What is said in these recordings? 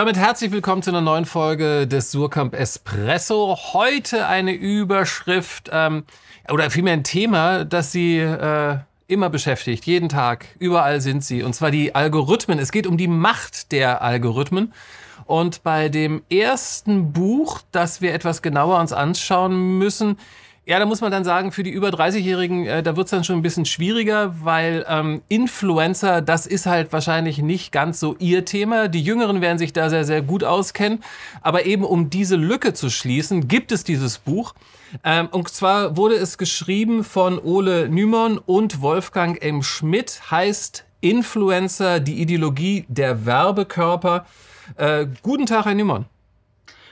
damit herzlich willkommen zu einer neuen Folge des Surkamp Espresso. Heute eine Überschrift ähm, oder vielmehr ein Thema, das Sie äh, immer beschäftigt, jeden Tag. Überall sind sie. Und zwar die Algorithmen. Es geht um die Macht der Algorithmen. Und bei dem ersten Buch, das wir etwas genauer uns anschauen müssen, ja, da muss man dann sagen, für die über 30-Jährigen, äh, da wird es dann schon ein bisschen schwieriger, weil ähm, Influencer, das ist halt wahrscheinlich nicht ganz so ihr Thema. Die Jüngeren werden sich da sehr, sehr gut auskennen. Aber eben um diese Lücke zu schließen, gibt es dieses Buch. Ähm, und zwar wurde es geschrieben von Ole Nymon und Wolfgang M. Schmidt, heißt Influencer, die Ideologie der Werbekörper. Äh, guten Tag, Herr Nymon.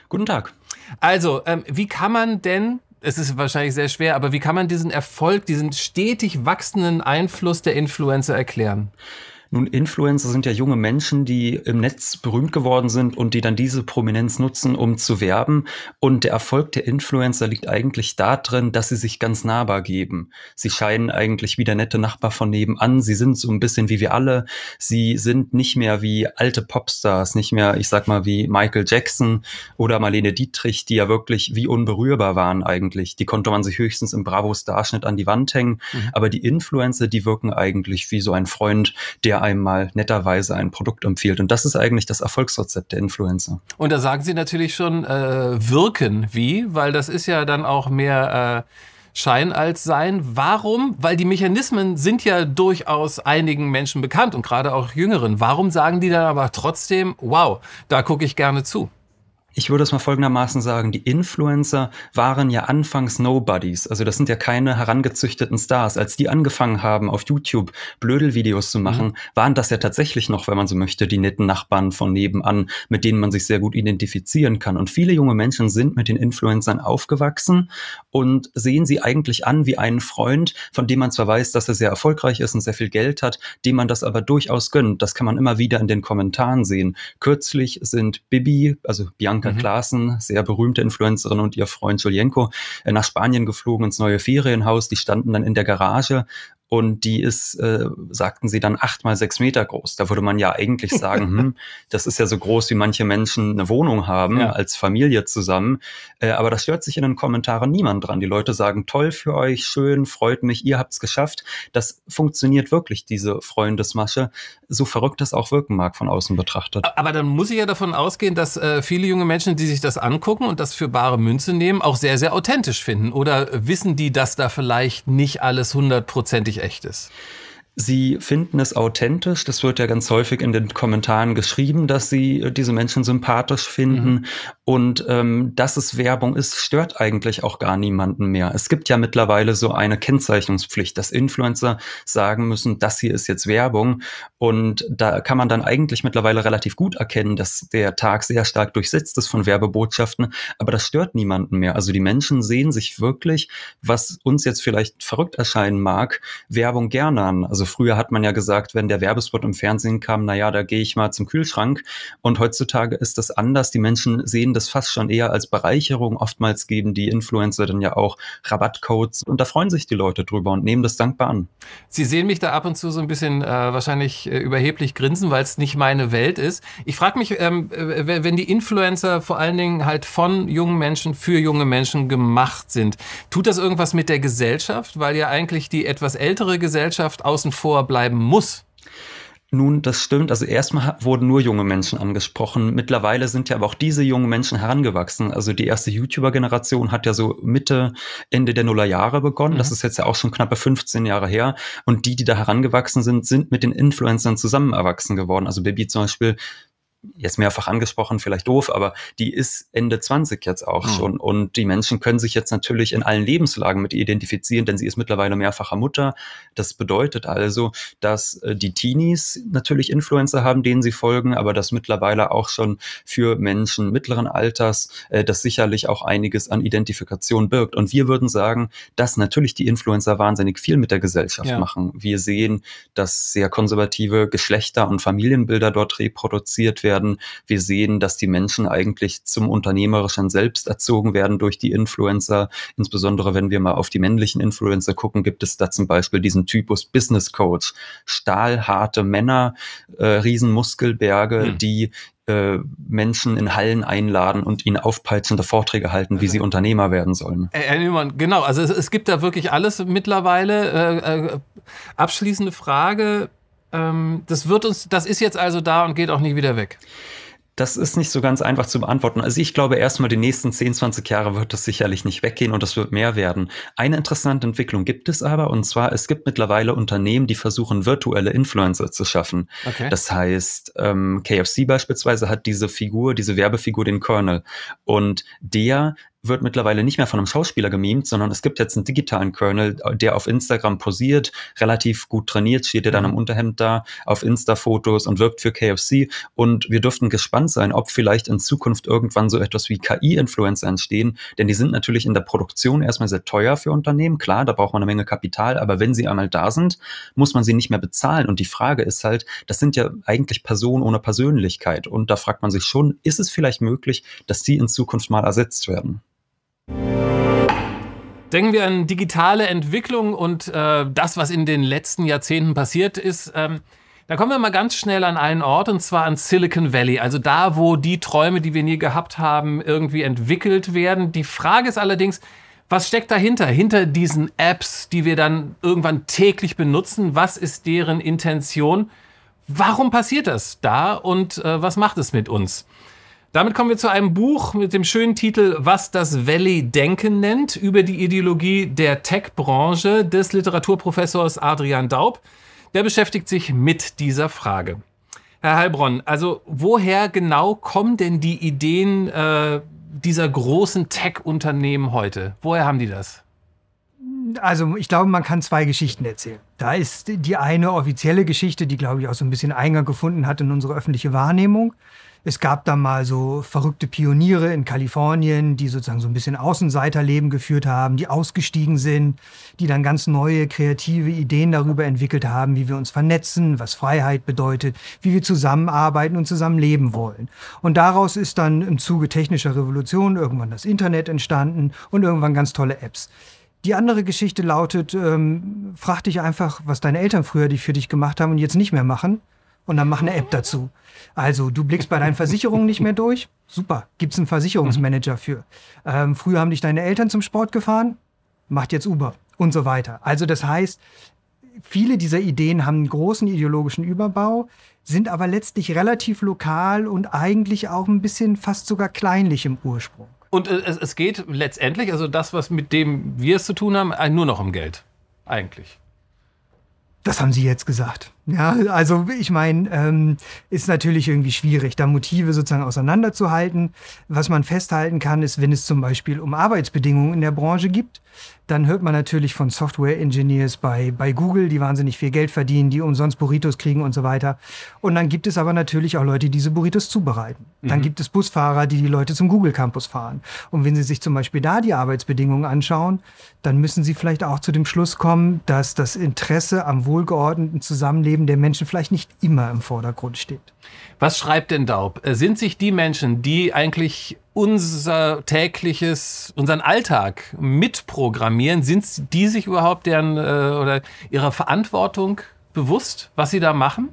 Guten Tag. Also, ähm, wie kann man denn es ist wahrscheinlich sehr schwer, aber wie kann man diesen Erfolg, diesen stetig wachsenden Einfluss der Influencer erklären? Nun, Influencer sind ja junge Menschen, die im Netz berühmt geworden sind und die dann diese Prominenz nutzen, um zu werben. Und der Erfolg der Influencer liegt eigentlich darin, dass sie sich ganz nahbar geben. Sie scheinen eigentlich wie der nette Nachbar von nebenan. Sie sind so ein bisschen wie wir alle. Sie sind nicht mehr wie alte Popstars, nicht mehr, ich sag mal, wie Michael Jackson oder Marlene Dietrich, die ja wirklich wie unberührbar waren eigentlich. Die konnte man sich höchstens im Bravo-Starschnitt an die Wand hängen. Mhm. Aber die Influencer, die wirken eigentlich wie so ein Freund, der der einem mal netterweise ein Produkt empfiehlt. Und das ist eigentlich das Erfolgsrezept der Influencer. Und da sagen Sie natürlich schon äh, wirken wie, weil das ist ja dann auch mehr äh, Schein als Sein. Warum? Weil die Mechanismen sind ja durchaus einigen Menschen bekannt und gerade auch Jüngeren. Warum sagen die dann aber trotzdem, wow, da gucke ich gerne zu? Ich würde es mal folgendermaßen sagen, die Influencer waren ja anfangs Nobodies. Also das sind ja keine herangezüchteten Stars. Als die angefangen haben, auf YouTube Blödelvideos zu machen, mhm. waren das ja tatsächlich noch, wenn man so möchte, die netten Nachbarn von nebenan, mit denen man sich sehr gut identifizieren kann. Und viele junge Menschen sind mit den Influencern aufgewachsen und sehen sie eigentlich an wie einen Freund, von dem man zwar weiß, dass er sehr erfolgreich ist und sehr viel Geld hat, dem man das aber durchaus gönnt. Das kann man immer wieder in den Kommentaren sehen. Kürzlich sind Bibi, also Bianca, Anka mhm. Klaassen, sehr berühmte Influencerin und ihr Freund Julienko, äh, nach Spanien geflogen ins neue Ferienhaus. Die standen dann in der Garage und die ist, äh, sagten sie dann, acht mal sechs Meter groß. Da würde man ja eigentlich sagen, hm, das ist ja so groß, wie manche Menschen eine Wohnung haben, ja. als Familie zusammen. Äh, aber das stört sich in den Kommentaren niemand dran. Die Leute sagen, toll für euch, schön, freut mich, ihr habt's geschafft. Das funktioniert wirklich, diese Freundesmasche, so verrückt das auch wirken mag von außen betrachtet. Aber dann muss ich ja davon ausgehen, dass äh, viele junge Menschen, die sich das angucken und das für bare Münze nehmen, auch sehr, sehr authentisch finden. Oder wissen die, dass da vielleicht nicht alles hundertprozentig wirklich echt ist. Sie finden es authentisch. Das wird ja ganz häufig in den Kommentaren geschrieben, dass sie äh, diese Menschen sympathisch finden. Mhm. Und ähm, dass es Werbung ist, stört eigentlich auch gar niemanden mehr. Es gibt ja mittlerweile so eine Kennzeichnungspflicht, dass Influencer sagen müssen, das hier ist jetzt Werbung. Und da kann man dann eigentlich mittlerweile relativ gut erkennen, dass der Tag sehr stark durchsetzt ist von Werbebotschaften. Aber das stört niemanden mehr. Also die Menschen sehen sich wirklich, was uns jetzt vielleicht verrückt erscheinen mag, Werbung gerne an. Also früher hat man ja gesagt, wenn der Werbespot im Fernsehen kam, naja, da gehe ich mal zum Kühlschrank. Und heutzutage ist das anders. Die Menschen sehen das das fast schon eher als Bereicherung. Oftmals geben die Influencer dann ja auch Rabattcodes und da freuen sich die Leute drüber und nehmen das dankbar an. Sie sehen mich da ab und zu so ein bisschen äh, wahrscheinlich äh, überheblich grinsen, weil es nicht meine Welt ist. Ich frage mich, ähm, äh, wenn die Influencer vor allen Dingen halt von jungen Menschen für junge Menschen gemacht sind, tut das irgendwas mit der Gesellschaft, weil ja eigentlich die etwas ältere Gesellschaft außen vor bleiben muss? Nun, das stimmt. Also erstmal wurden nur junge Menschen angesprochen. Mittlerweile sind ja aber auch diese jungen Menschen herangewachsen. Also die erste YouTuber-Generation hat ja so Mitte, Ende der Nullerjahre begonnen. Mhm. Das ist jetzt ja auch schon knappe 15 Jahre her. Und die, die da herangewachsen sind, sind mit den Influencern zusammen erwachsen geworden. Also Baby zum Beispiel jetzt mehrfach angesprochen, vielleicht doof, aber die ist Ende 20 jetzt auch mhm. schon. Und die Menschen können sich jetzt natürlich in allen Lebenslagen mit identifizieren, denn sie ist mittlerweile mehrfacher Mutter. Das bedeutet also, dass äh, die Teenies natürlich Influencer haben, denen sie folgen, aber dass mittlerweile auch schon für Menschen mittleren Alters äh, das sicherlich auch einiges an Identifikation birgt. Und wir würden sagen, dass natürlich die Influencer wahnsinnig viel mit der Gesellschaft ja. machen. Wir sehen, dass sehr konservative Geschlechter- und Familienbilder dort reproduziert werden werden. Wir sehen, dass die Menschen eigentlich zum Unternehmerischen selbst erzogen werden durch die Influencer. Insbesondere wenn wir mal auf die männlichen Influencer gucken, gibt es da zum Beispiel diesen Typus Business Coach. Stahlharte Männer, äh, Riesenmuskelberge, hm. die äh, Menschen in Hallen einladen und ihnen aufpeitschende Vorträge halten, wie sie Unternehmer werden sollen. Genau, also es, gibt da wirklich alles mittlerweile. Äh, äh, abschließende Frage, ähm, das wird uns, das ist jetzt also da und geht auch nie wieder weg. Das ist nicht so ganz einfach zu beantworten. Also ich glaube erstmal, die nächsten 10, 20 Jahre wird das sicherlich nicht weggehen und das wird mehr werden. Eine interessante Entwicklung gibt es aber, und zwar, es gibt mittlerweile Unternehmen, die versuchen, virtuelle Influencer zu schaffen. Okay. Das heißt, ähm, KFC beispielsweise hat diese Figur, diese Werbefigur, den Colonel. Und der wird mittlerweile nicht mehr von einem Schauspieler gemimt, sondern es gibt jetzt einen digitalen Kernel, äh, der auf Instagram posiert, relativ gut trainiert, steht er dann im mhm. Unterhemd da, auf Insta-Fotos und wirkt für KFC. Und wir dürften gespannt sein, ob vielleicht in Zukunft irgendwann so etwas wie KI-Influencer entstehen, denn die sind natürlich in der Produktion erstmal sehr teuer für Unternehmen. Klar, da braucht man eine Menge Kapital, aber wenn sie einmal da sind, muss man sie nicht mehr bezahlen. Und die Frage ist halt, das sind ja eigentlich Personen ohne Persönlichkeit. Und da fragt man sich schon, ist es vielleicht möglich, dass die in Zukunft mal ersetzt werden? Denken wir an digitale Entwicklung und äh, das, was in den letzten Jahrzehnten passiert ist. Ähm, da kommen wir mal ganz schnell an einen Ort und zwar an Silicon Valley, also da, wo die Träume, die wir nie gehabt haben, irgendwie entwickelt werden. Die Frage ist allerdings, was steckt dahinter? Hinter diesen Apps, die wir dann irgendwann täglich benutzen, was ist deren Intention? Warum passiert das da und äh, was macht es mit uns? Damit kommen wir zu einem Buch mit dem schönen Titel Was das Valley Denken nennt über die Ideologie der Tech-Branche des Literaturprofessors Adrian Daub. Der beschäftigt sich mit dieser Frage. Herr Heilbronn, also woher genau kommen denn die Ideen äh, dieser großen Tech-Unternehmen heute? Woher haben die das? also ich glaube, man kann zwei Geschichten erzählen. Da ist die eine offizielle Geschichte, die, glaube ich, auch so ein bisschen Eingang gefunden hat in unsere öffentliche Wahrnehmung. Es gab da mal so verrückte Pioniere in Kalifornien, die sozusagen so ein bisschen Außenseiterleben geführt haben, die ausgestiegen sind, die dann ganz neue kreative Ideen darüber entwickelt haben, wie wir uns vernetzen, was Freiheit bedeutet, wie wir zusammenarbeiten und zusammenleben wollen. Und daraus ist dann im Zuge technischer Revolution irgendwann das Internet entstanden und irgendwann ganz tolle Apps. Die andere Geschichte lautet, ähm, frag dich einfach, was deine Eltern früher die für dich gemacht haben und jetzt nicht mehr machen und dann mach eine App dazu. Also du blickst bei deinen Versicherungen nicht mehr durch. Super, gibt's einen Versicherungsmanager für. Ähm, früher haben dich deine Eltern zum Sport gefahren, macht jetzt Uber und so weiter. Also das heißt, viele dieser Ideen haben einen großen ideologischen Überbau, sind aber letztlich relativ lokal und eigentlich auch ein bisschen fast sogar kleinlich im Ursprung. Und äh, es, es geht letztendlich, also das, was mit dem wir es zu tun haben, nur noch um Geld. Eigentlich. Das haben Sie jetzt gesagt. Ja, also ich meine, ähm, ist natürlich irgendwie schwierig, da Motive sozusagen auseinanderzuhalten. Was man festhalten kann, ist, wenn es zum Beispiel um Arbeitsbedingungen in der Branche gibt, dann hört man natürlich von Software-Engineers bei, bei Google, die wahnsinnig viel Geld verdienen, die umsonst Burritos kriegen und so weiter. Und dann gibt es aber natürlich auch Leute, die diese Burritos zubereiten. Dann mhm. gibt es Busfahrer, die die Leute zum Google Campus fahren. Und wenn Sie sich zum Beispiel da die Arbeitsbedingungen anschauen, dann müssen Sie vielleicht auch zu dem Schluss kommen, dass das Interesse am wohlgeordneten Zusammenleben Leben der Menschen vielleicht nicht immer im Vordergrund steht. Was schreibt denn Daub? Äh, sind sich die Menschen, die eigentlich unser tägliches, unseren Alltag mitprogrammieren, sind die sich überhaupt deren äh, oder ihrer Verantwortung bewusst, was sie da machen?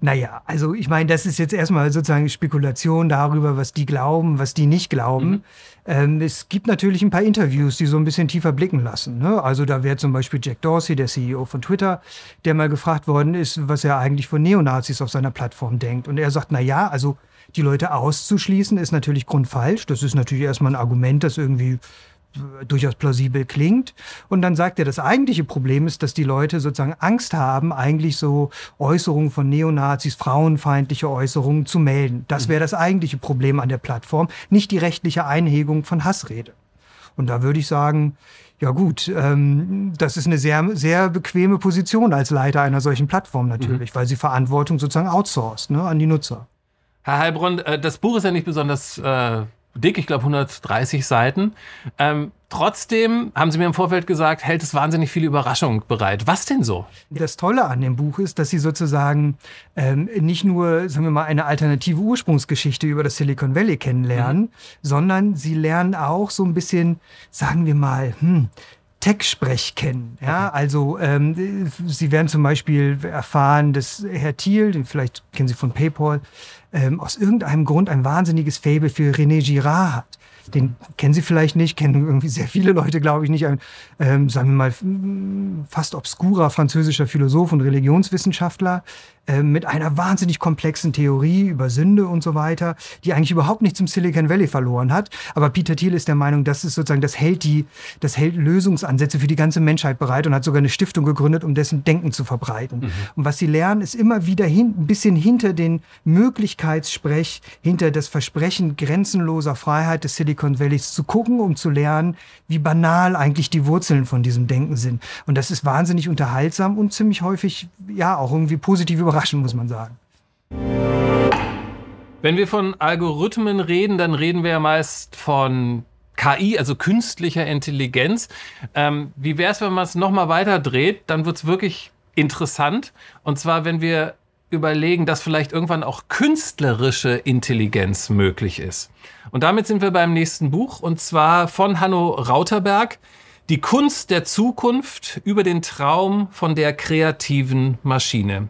Naja, also ich meine, das ist jetzt erstmal sozusagen Spekulation darüber, was die glauben, was die nicht glauben. Mhm. Ähm, es gibt natürlich ein paar Interviews, die so ein bisschen tiefer blicken lassen. Ne? Also da wäre zum Beispiel Jack Dorsey, der CEO von Twitter, der mal gefragt worden ist, was er eigentlich von Neonazis auf seiner Plattform denkt. Und er sagt, naja, also die Leute auszuschließen ist natürlich grundfalsch. Das ist natürlich erstmal ein Argument, das irgendwie durchaus plausibel klingt. Und dann sagt er, das eigentliche Problem ist, dass die Leute sozusagen Angst haben, eigentlich so Äußerungen von Neonazis, frauenfeindliche Äußerungen zu melden. Das mhm. wäre das eigentliche Problem an der Plattform, nicht die rechtliche Einhegung von Hassrede. Und da würde ich sagen, ja gut, ähm, das ist eine sehr, sehr bequeme Position als Leiter einer solchen Plattform mhm. natürlich, mhm. weil sie Verantwortung sozusagen outsourced ne, an die Nutzer. Herr Heilbronn, äh, das Buch ist ja nicht besonders äh, dick, ich glaube 130 Seiten. Ähm, trotzdem haben Sie mir im Vorfeld gesagt, hält es wahnsinnig viele Überraschungen bereit. Was denn so? Das Tolle an dem Buch ist, dass Sie sozusagen ähm, nicht nur, sagen wir mal, eine alternative Ursprungsgeschichte über das Silicon Valley kennenlernen, mhm. sondern Sie lernen auch so ein bisschen, sagen wir mal, hm, Tech-Sprech kennen. Ja, okay. also ähm, Sie werden zum Beispiel erfahren, dass Herr Thiel, den vielleicht kennen Sie von PayPal, ähm, aus irgendeinem Grund ein wahnsinniges Fable für René Girard hat. Den kennen Sie vielleicht nicht, kennen irgendwie sehr viele Leute, glaube ich, nicht. Ein, ähm, sagen wir mal, fast obskurer französischer Philosoph und Religionswissenschaftler, äh, mit einer wahnsinnig komplexen Theorie über Sünde und so weiter, die eigentlich überhaupt nicht zum Silicon Valley verloren hat. Aber Peter Thiel ist der Meinung, das ist sozusagen, das hält die, das hält Lösungsansätze für die ganze Menschheit bereit und hat sogar eine Stiftung gegründet, um dessen Denken zu verbreiten. Mhm. Und was sie lernen, ist immer wieder hin, ein bisschen hinter den Möglichkeitssprech, hinter das Versprechen grenzenloser Freiheit des Silicon Valleys zu gucken, um zu lernen, wie banal eigentlich die Wurzeln von diesem Denken sind. Und das ist wahnsinnig unterhaltsam und ziemlich häufig, ja, auch irgendwie positiv überraschend überraschen, muss man sagen. Wenn wir von Algorithmen reden, dann reden wir ja meist von KI, also künstlicher Intelligenz. Ähm, wie wäre es, wenn man es nochmal weiter dreht? Dann wird es wirklich interessant. Und zwar, wenn wir überlegen, dass vielleicht irgendwann auch künstlerische Intelligenz möglich ist. Und damit sind wir beim nächsten Buch, und zwar von Hanno Rauterberg, Die Kunst der Zukunft über den Traum von der kreativen Maschine.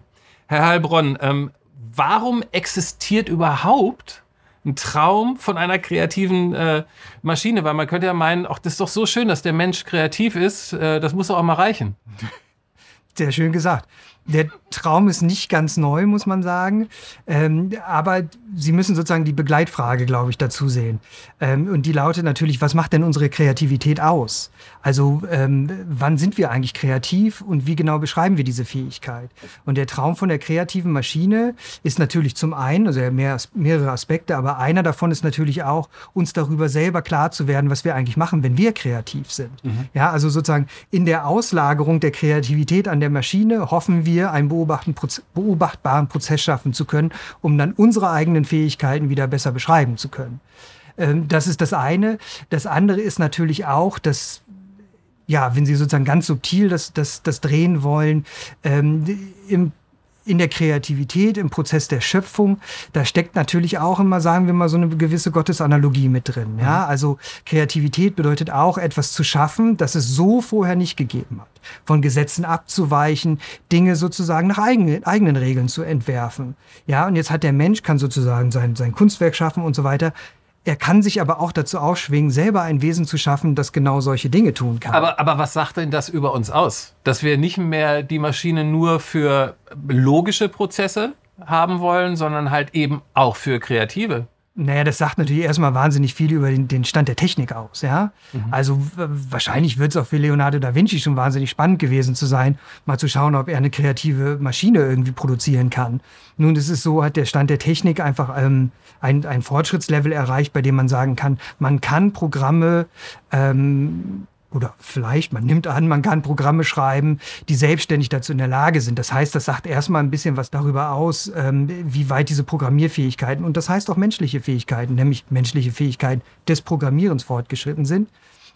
Herr Heilbronn, ähm, warum existiert überhaupt ein Traum von einer kreativen äh, Maschine? Weil man könnte ja meinen, ach, das ist doch so schön, dass der Mensch kreativ ist, äh, das muss doch auch mal reichen. Sehr schön gesagt der Traum ist nicht ganz neu, muss man sagen. Ähm, aber Sie müssen sozusagen die Begleitfrage, glaube ich, dazu sehen. Ähm, und die lautet natürlich, was macht denn unsere Kreativität aus? Also ähm, wann sind wir eigentlich kreativ und wie genau beschreiben wir diese Fähigkeit? Und der Traum von der kreativen Maschine ist natürlich zum einen, also mehr, mehrere Aspekte, aber einer davon ist natürlich auch, uns darüber selber klar zu werden, was wir eigentlich machen, wenn wir kreativ sind. Mhm. Ja, also sozusagen in der Auslagerung der Kreativität an der Maschine hoffen wir, wir einen beobachtbaren Prozess schaffen zu können, um dann unsere eigenen Fähigkeiten wieder besser beschreiben zu können. Ähm, das ist das eine. Das andere ist natürlich auch, dass ja, wenn Sie sozusagen ganz subtil das, das, das drehen wollen, ähm, im in der Kreativität, im Prozess der Schöpfung, da steckt natürlich auch immer, sagen wir mal, so eine gewisse Gottesanalogie mit drin. Ja? Mhm. Also Kreativität bedeutet auch, etwas zu schaffen, das es so vorher nicht gegeben hat. Von Gesetzen abzuweichen, Dinge sozusagen nach eigenen, eigenen Regeln zu entwerfen. Ja, und jetzt hat der Mensch, kann sozusagen sein, sein Kunstwerk schaffen und so weiter. Er kann sich aber auch dazu aufschwingen, selber ein Wesen zu schaffen, das genau solche Dinge tun kann. Aber, aber was sagt denn das über uns aus? Dass wir nicht mehr die Maschine nur für logische Prozesse haben wollen, sondern halt eben auch für kreative. Naja, das sagt natürlich erstmal wahnsinnig viel über den, den Stand der Technik aus, ja. Mhm. Also wahrscheinlich wird es auch für Leonardo da Vinci schon wahnsinnig spannend gewesen zu sein, mal zu schauen, ob er eine kreative Maschine irgendwie produzieren kann. Nun es ist so, hat der Stand der Technik einfach ähm, ein, ein Fortschrittslevel erreicht, bei dem man sagen kann, man kann Programme ähm, oder vielleicht, man nimmt an, man kann Programme schreiben, die selbstständig dazu in der Lage sind. Das heißt, das sagt erstmal ein bisschen was darüber aus, ähm, wie weit diese Programmierfähigkeiten und das heißt auch menschliche Fähigkeiten, nämlich menschliche Fähigkeiten des Programmierens fortgeschritten sind.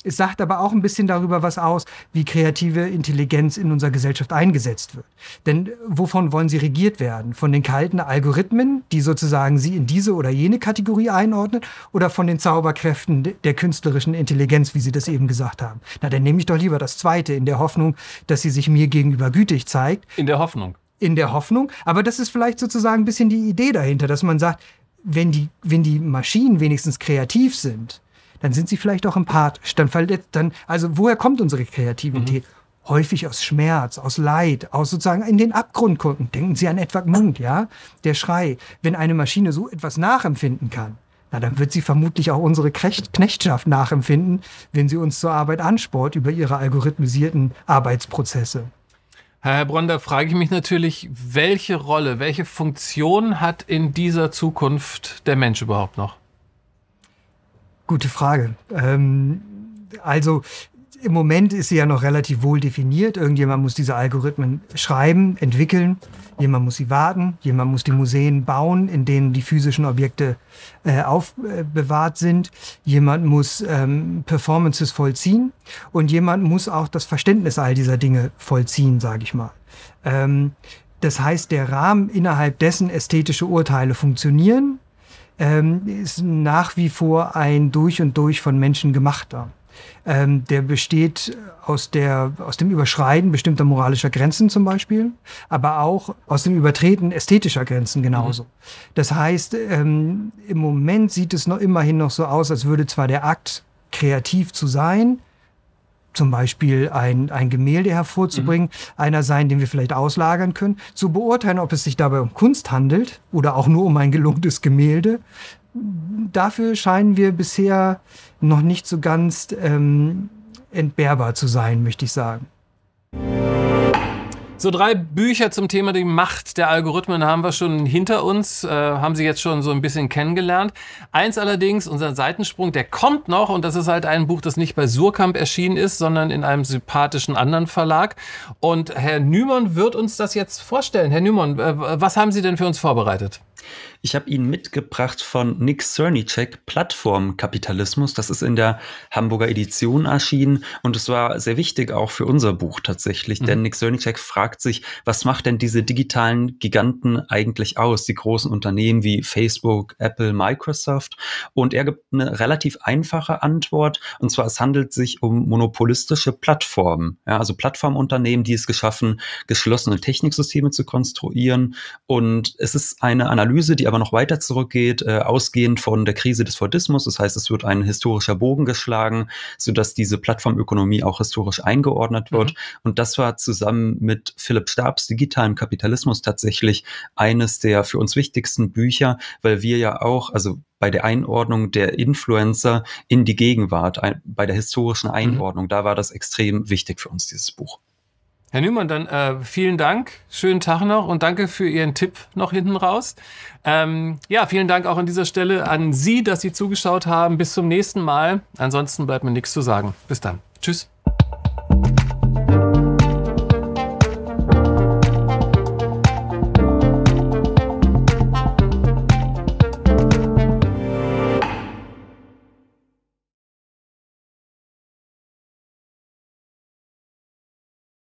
Es sagt aber auch ein bisschen darüber was aus, wie kreative Intelligenz in unserer Gesellschaft eingesetzt wird. Denn äh, wovon wollen sie regiert werden? Von den kalten Algorithmen, die sozusagen sie in diese oder jene Kategorie einordnen, oder von den Zauberkräften der künstlerischen Intelligenz, wie sie das eben gesagt haben? Na, dann nehme ich doch lieber das Zweite, in der Hoffnung, dass sie sich mir gegenüber gütig zeigt. In der Hoffnung. In der Hoffnung. Aber das ist vielleicht sozusagen ein bisschen die Idee dahinter, dass man sagt, wenn die, wenn die Maschinen wenigstens kreativ sind, dann sind sie vielleicht auch empathisch, dann verletzt, dann, also woher kommt unsere Kreativität? Mhm. Häufig aus Schmerz, aus Leid, aus sozusagen in den Abgrund gucken. Denken Sie an Edward Munk, ja? Der Schrei. Wenn eine Maschine so etwas nachempfinden kann, na, dann wird sie vermutlich auch unsere Knechtschaft nachempfinden, wenn sie uns zur Arbeit ansport über ihre algorithmisierten Arbeitsprozesse. Herr Bronder, frage ich mich natürlich, welche Rolle, welche Funktion hat in dieser Zukunft der Mensch überhaupt noch? Gute Frage. Ähm, also im Moment ist sie ja noch relativ wohl definiert. Irgendjemand muss diese Algorithmen schreiben, entwickeln, jemand muss sie warten, jemand muss die Museen bauen, in denen die physischen Objekte äh, aufbewahrt äh, sind, jemand muss ähm, Performances vollziehen und jemand muss auch das Verständnis all dieser Dinge vollziehen, sage ich mal. Ähm, das heißt, der Rahmen, innerhalb dessen ästhetische Urteile funktionieren, ähm, ist nach wie vor ein durch und durch von Menschen gemachter. Ähm, der besteht aus, der, aus dem Überschreiten bestimmter moralischer Grenzen zum Beispiel, aber auch aus dem Übertreten ästhetischer Grenzen genauso. Mhm. Das heißt, ähm, im Moment sieht es noch immerhin noch so aus, als würde zwar der Akt kreativ zu sein, zum Beispiel ein, ein Gemälde hervorzubringen, mhm. einer sein, den wir vielleicht auslagern können, zu beurteilen, ob es sich dabei um Kunst handelt oder auch nur um ein gelungenes Gemälde. Dafür scheinen wir bisher noch nicht so ganz ähm, entbehrbar zu sein, möchte ich sagen. So, drei Bücher zum Thema die Macht der Algorithmen haben wir schon hinter uns, äh, haben Sie jetzt schon so ein bisschen kennengelernt. Eins allerdings, unser Seitensprung, der kommt noch und das ist halt ein Buch, das nicht bei Surkamp erschienen ist, sondern in einem sympathischen anderen Verlag. Und Herr Nümann wird uns das jetzt vorstellen. Herr Nümann, äh, was haben Sie denn für uns vorbereitet? Ich habe ihn mitgebracht von Nick Cernicek, Plattformkapitalismus. Das ist in der Hamburger Edition erschienen und es war sehr wichtig auch für unser Buch tatsächlich, mhm. denn Nick Cernicek fragt sich, was macht denn diese digitalen Giganten eigentlich aus, die großen Unternehmen wie Facebook, Apple, Microsoft? Und er gibt eine relativ einfache Antwort und zwar es handelt sich um monopolistische Plattformen, ja, also Plattformunternehmen, die es geschaffen, geschlossene Techniksysteme zu konstruieren und es ist eine Analyse Analyse, die aber noch weiter zurückgeht, äh, ausgehend von der Krise des Fordismus. Das heißt, es wird ein historischer Bogen geschlagen, sodass diese Plattformökonomie auch historisch eingeordnet wird. Mhm. Und das war zusammen mit Philipp Stabs Digitalem Kapitalismus tatsächlich eines der für uns wichtigsten Bücher, weil wir ja auch, also bei der Einordnung der Influencer in die Gegenwart, bei der historischen mhm. Einordnung, mhm. da war das extrem wichtig für uns, dieses Buch. Herr Nümann, dann äh, vielen Dank, schönen Tag noch und danke für Ihren Tipp noch hinten raus. Ähm, ja, vielen Dank auch an dieser Stelle an Sie, dass Sie zugeschaut haben. Bis zum nächsten Mal. Ansonsten bleibt mir nichts zu sagen. Bis dann. Tschüss.